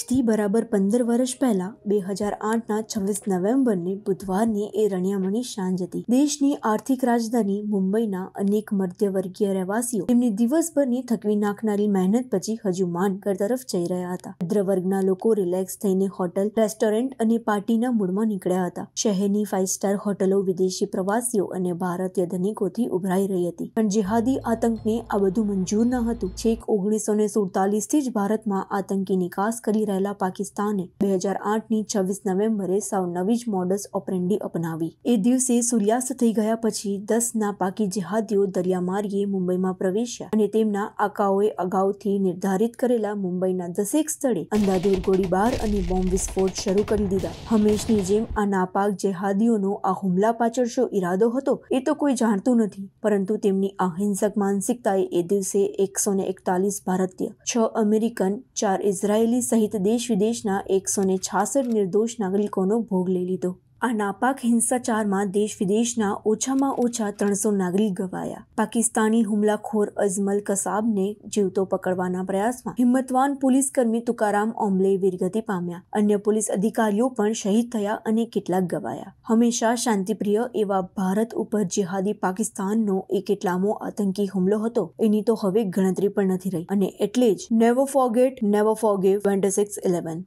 આજથી બરાબર પંદર વર્ષ પહેલા બે હજાર આઠના છવ્વીસ નવેમ્બરને બુધવારની એ રણિયામણી સાંજ હતી દેશની આર્થિક રાજધાની મુંબઈના અનેક મધ્યવર્ગીય રહેવાસીઓ તેમની દિવસભરની થકવી નાખનારી મહેનત પછી હજુ માનકર તરફ જઈ રહ્યા હતા ભદ્ર વર્ગના લોકો રિલેક્સ થઈને હોટલ રેસ્ટોરન્ટ અને પાર્ટીના મૂડમાં નીકળ્યા હતા શહેરની ફાઇવ સ્ટાર હોટલો વિદેશી પ્રવાસીઓ અને ભારતીય ધનિકોથી ઉભરાઈ રહી હતી પણ જેહાદી આતંકને આ બધું મંજૂર ન હતું છેક ઓગણીસો ને સુડતાલીસથી જ ભારતમાં આતંકી નિકાસ કરી રહેલા પાકિસ્તાને બે હજાર આઠની છવ્વીસ નવેમ્બરે સાવ નવી જ મોડસ ઓપરેન્ડી અપનાવી એ દિવસે સૂર્યાસ્ત થઈ ગયા પછી દસના પાકી જહાદીઓ દરિયામાર્ગે મુંબઈમાં પ્રવેશ્યા અને તેમના આકાઓએ અગાઉથી નિર્ધારિત કરેલા મુંબઈના દસેક સ્થળે અંધાધૂર ગોળીબાર અને બોમ્બ વિસ્ફોટ શરૂ કરી દીધા હંમેશની જેમ આ નાપાક જેહાદીઓનો આ હુમલા પાછળ શું ઈરાદો હતો એ તો કોઈ જાણતું નથી પરંતુ તેમની અહિંસક માનસિકતાએ એ દિવસે એકસો એકતાલીસ ભારતીય છ અમેરિકન ચાર ઇઝરાયેલી સહિત દેશ વિદેશના એકસો ને છાસઠ નિર્દોષ નાગરિકોનો ભોગ લઈ લીધો આ નાપાક હિંસાચારમાં દેશ વિદેશના ઓછામાં ઓછા ત્રણસો નાગરિક ગવાયા પાકિસ્તાની હુમલાખોર અઝમલ કસાબને જીવતો પકડવાના પ્રયાસમાં હિંમતવાન પોલીસકર્મી તુકારામ ઓમલે વીરગતિ પામ્યા અન્ય પોલીસ અધિકારીઓ પણ શહીદ થયા અને કેટલાક ગવાયા હંમેશા શાંતિપ્રિય એવા ભારત ઉપર જેહાદી પાકિસ્તાનનો એ કેટલામો આતંકી હુમલો હતો એની તો હવે ગણતરી પણ નથી રહી અને એટલે જ never forget never forget twenty six eleven